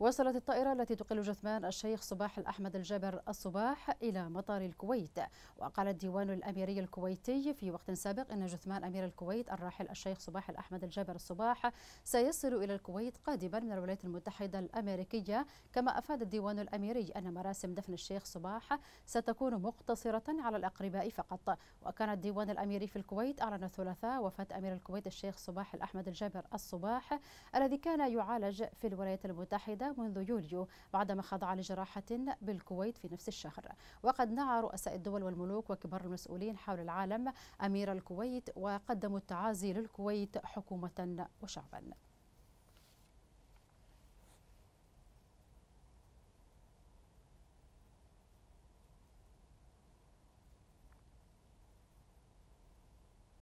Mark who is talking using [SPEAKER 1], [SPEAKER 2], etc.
[SPEAKER 1] وصلت الطائرة التي تقل جثمان الشيخ صباح الأحمد الجابر الصباح إلى مطار الكويت وقال الديوان الأميري الكويتي في وقت سابق أن جثمان أمير الكويت الراحل الشيخ صباح الأحمد الجابر الصباح سيصل إلى الكويت قادما من الولايات المتحدة الأمريكية كما أفاد الديوان الأميري أن مراسم دفن الشيخ صباح ستكون مقتصرة على الأقرباء فقط وكان الديوان الأميري في الكويت أعلن الثلاثاء وفاة أمير الكويت الشيخ صباح الأحمد الجابر الصباح الذي كان يعالج في الولايات المتحدة منذ يوليو بعدما خضع لجراحة بالكويت في نفس الشهر وقد نعى رؤساء الدول والملوك وكبار المسؤولين حول العالم أمير الكويت وقدموا التعازي للكويت حكومة وشعبا